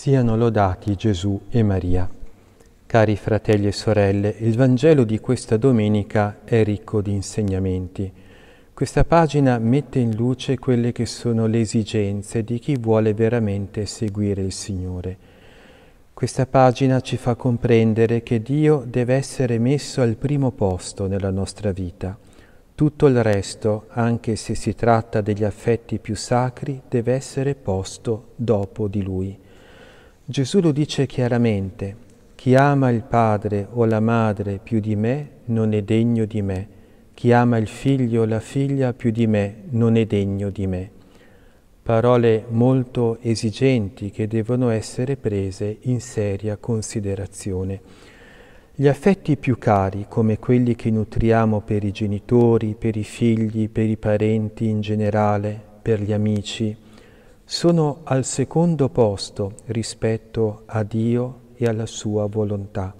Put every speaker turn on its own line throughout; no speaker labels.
Siano lodati Gesù e Maria. Cari fratelli e sorelle, il Vangelo di questa domenica è ricco di insegnamenti. Questa pagina mette in luce quelle che sono le esigenze di chi vuole veramente seguire il Signore. Questa pagina ci fa comprendere che Dio deve essere messo al primo posto nella nostra vita. Tutto il resto, anche se si tratta degli affetti più sacri, deve essere posto dopo di Lui. Gesù lo dice chiaramente, chi ama il padre o la madre più di me non è degno di me, chi ama il figlio o la figlia più di me non è degno di me. Parole molto esigenti che devono essere prese in seria considerazione. Gli affetti più cari, come quelli che nutriamo per i genitori, per i figli, per i parenti in generale, per gli amici, sono al secondo posto rispetto a Dio e alla sua volontà.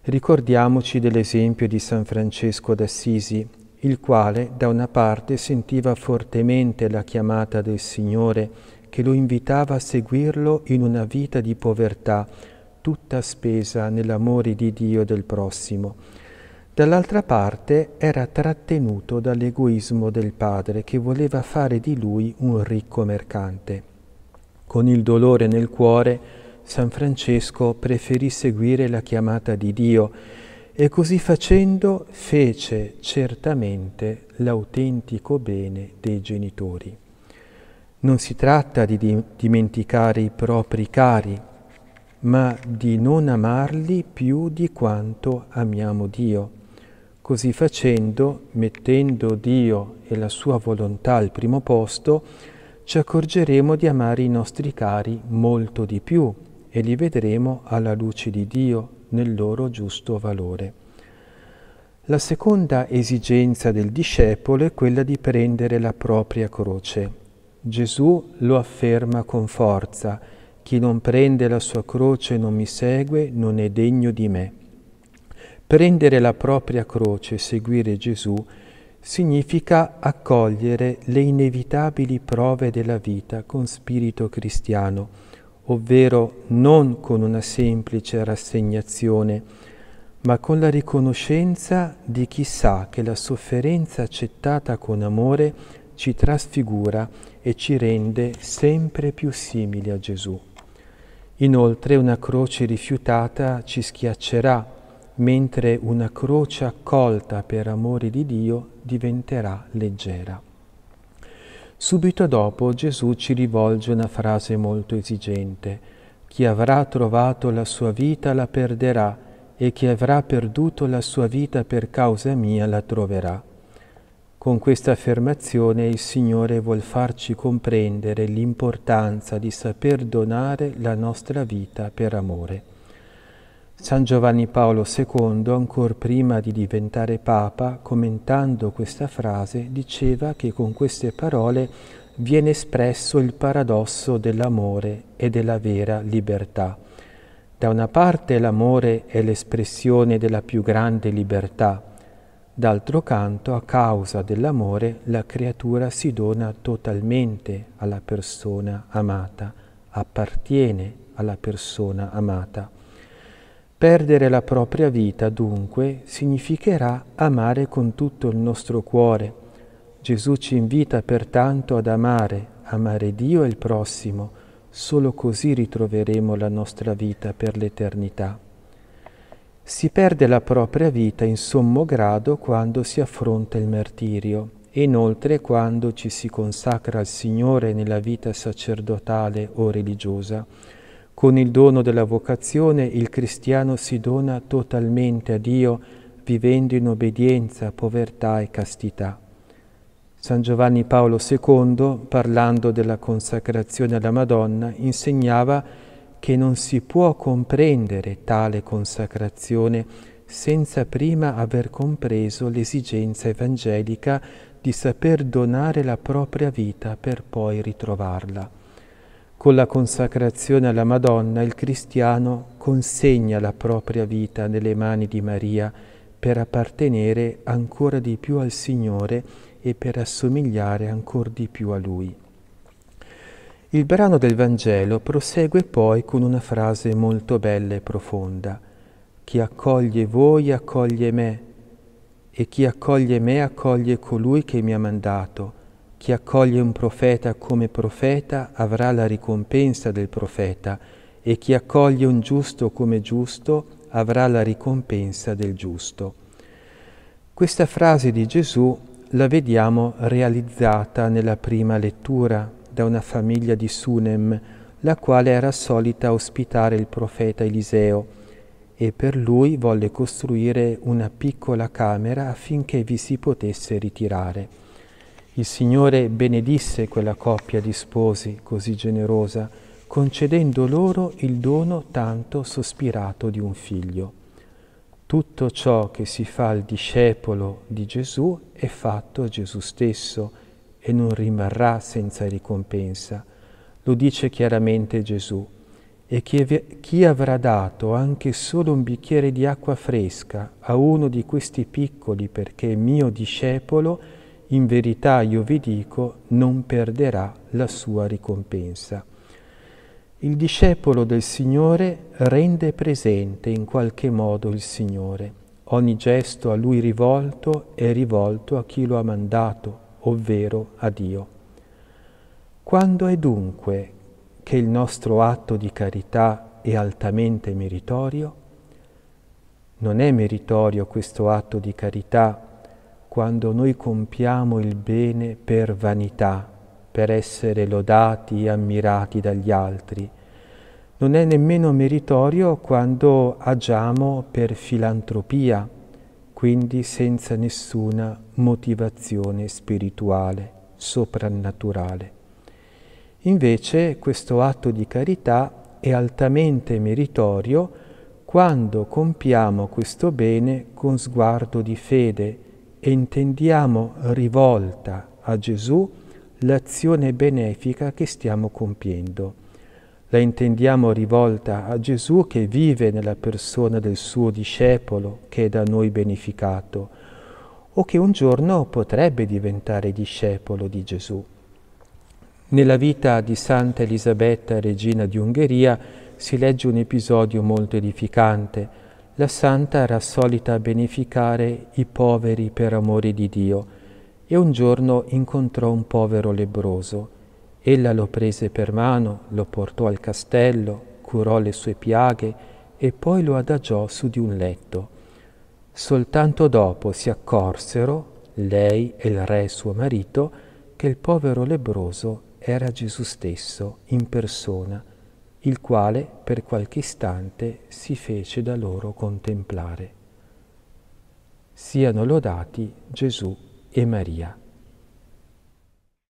Ricordiamoci dell'esempio di San Francesco d'Assisi, il quale da una parte sentiva fortemente la chiamata del Signore che lo invitava a seguirlo in una vita di povertà, tutta spesa nell'amore di Dio e del prossimo Dall'altra parte era trattenuto dall'egoismo del padre che voleva fare di lui un ricco mercante. Con il dolore nel cuore, San Francesco preferì seguire la chiamata di Dio e così facendo fece certamente l'autentico bene dei genitori. Non si tratta di dimenticare i propri cari, ma di non amarli più di quanto amiamo Dio. Così facendo, mettendo Dio e la sua volontà al primo posto, ci accorgeremo di amare i nostri cari molto di più e li vedremo alla luce di Dio nel loro giusto valore. La seconda esigenza del discepolo è quella di prendere la propria croce. Gesù lo afferma con forza, chi non prende la sua croce e non mi segue non è degno di me. Prendere la propria croce e seguire Gesù significa accogliere le inevitabili prove della vita con spirito cristiano, ovvero non con una semplice rassegnazione, ma con la riconoscenza di chi sa che la sofferenza accettata con amore ci trasfigura e ci rende sempre più simili a Gesù. Inoltre una croce rifiutata ci schiaccerà mentre una croce accolta per amore di Dio diventerà leggera. Subito dopo Gesù ci rivolge una frase molto esigente. Chi avrà trovato la sua vita la perderà e chi avrà perduto la sua vita per causa mia la troverà. Con questa affermazione il Signore vuol farci comprendere l'importanza di saper donare la nostra vita per amore. San Giovanni Paolo II, ancora prima di diventare Papa, commentando questa frase, diceva che con queste parole viene espresso il paradosso dell'amore e della vera libertà. Da una parte l'amore è l'espressione della più grande libertà, d'altro canto a causa dell'amore la creatura si dona totalmente alla persona amata, appartiene alla persona amata. Perdere la propria vita, dunque, significherà amare con tutto il nostro cuore. Gesù ci invita pertanto ad amare, amare Dio e il prossimo, solo così ritroveremo la nostra vita per l'eternità. Si perde la propria vita in sommo grado quando si affronta il martirio e inoltre quando ci si consacra al Signore nella vita sacerdotale o religiosa con il dono della vocazione il cristiano si dona totalmente a Dio, vivendo in obbedienza, povertà e castità. San Giovanni Paolo II, parlando della consacrazione alla Madonna, insegnava che non si può comprendere tale consacrazione senza prima aver compreso l'esigenza evangelica di saper donare la propria vita per poi ritrovarla. Con la consacrazione alla Madonna il cristiano consegna la propria vita nelle mani di Maria per appartenere ancora di più al Signore e per assomigliare ancora di più a Lui. Il brano del Vangelo prosegue poi con una frase molto bella e profonda. Chi accoglie voi accoglie me e chi accoglie me accoglie colui che mi ha mandato. Chi accoglie un profeta come profeta avrà la ricompensa del profeta e chi accoglie un giusto come giusto avrà la ricompensa del giusto. Questa frase di Gesù la vediamo realizzata nella prima lettura da una famiglia di Sunem, la quale era solita ospitare il profeta Eliseo e per lui volle costruire una piccola camera affinché vi si potesse ritirare. Il Signore benedisse quella coppia di sposi così generosa, concedendo loro il dono tanto sospirato di un figlio. Tutto ciò che si fa al discepolo di Gesù è fatto a Gesù stesso e non rimarrà senza ricompensa. Lo dice chiaramente Gesù. E chi avrà dato anche solo un bicchiere di acqua fresca a uno di questi piccoli perché è mio discepolo, in verità io vi dico, non perderà la sua ricompensa. Il discepolo del Signore rende presente in qualche modo il Signore. Ogni gesto a lui rivolto è rivolto a chi lo ha mandato, ovvero a Dio. Quando è dunque che il nostro atto di carità è altamente meritorio? Non è meritorio questo atto di carità quando noi compiamo il bene per vanità, per essere lodati e ammirati dagli altri. Non è nemmeno meritorio quando agiamo per filantropia, quindi senza nessuna motivazione spirituale, soprannaturale. Invece questo atto di carità è altamente meritorio quando compiamo questo bene con sguardo di fede, e intendiamo rivolta a Gesù l'azione benefica che stiamo compiendo. La intendiamo rivolta a Gesù che vive nella persona del suo discepolo che è da noi beneficato o che un giorno potrebbe diventare discepolo di Gesù. Nella vita di Santa Elisabetta, regina di Ungheria, si legge un episodio molto edificante la santa era solita beneficare i poveri per amore di Dio e un giorno incontrò un povero lebroso. Ella lo prese per mano, lo portò al castello, curò le sue piaghe e poi lo adagiò su di un letto. Soltanto dopo si accorsero, lei e il re suo marito, che il povero lebroso era Gesù stesso in persona il quale per qualche istante si fece da loro contemplare. Siano lodati Gesù e Maria.